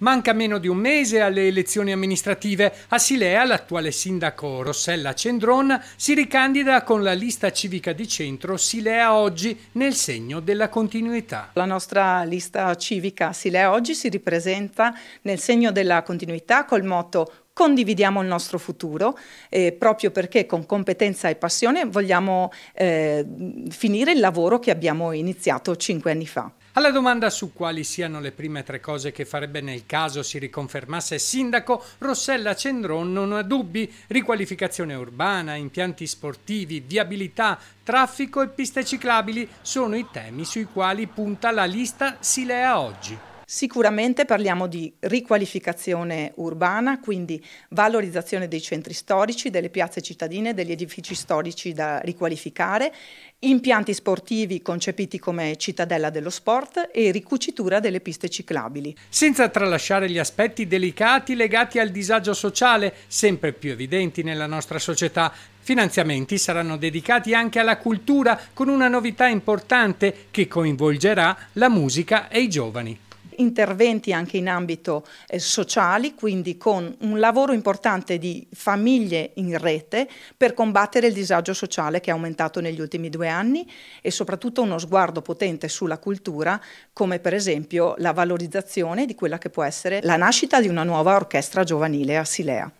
Manca meno di un mese alle elezioni amministrative. A Silea l'attuale sindaco Rossella Cendron si ricandida con la lista civica di centro Silea Oggi nel segno della continuità. La nostra lista civica Silea Oggi si ripresenta nel segno della continuità col motto condividiamo il nostro futuro eh, proprio perché con competenza e passione vogliamo eh, finire il lavoro che abbiamo iniziato cinque anni fa. Alla domanda su quali siano le prime tre cose che farebbe nel caso si riconfermasse sindaco, Rossella Cendron non ha dubbi: riqualificazione urbana, impianti sportivi, viabilità, traffico e piste ciclabili sono i temi sui quali punta la lista Silea oggi. Sicuramente parliamo di riqualificazione urbana, quindi valorizzazione dei centri storici, delle piazze cittadine, degli edifici storici da riqualificare, impianti sportivi concepiti come cittadella dello sport e ricucitura delle piste ciclabili. Senza tralasciare gli aspetti delicati legati al disagio sociale, sempre più evidenti nella nostra società, Finanziamenti saranno dedicati anche alla cultura con una novità importante che coinvolgerà la musica e i giovani interventi anche in ambito eh, sociali, quindi con un lavoro importante di famiglie in rete per combattere il disagio sociale che è aumentato negli ultimi due anni e soprattutto uno sguardo potente sulla cultura come per esempio la valorizzazione di quella che può essere la nascita di una nuova orchestra giovanile a Silea.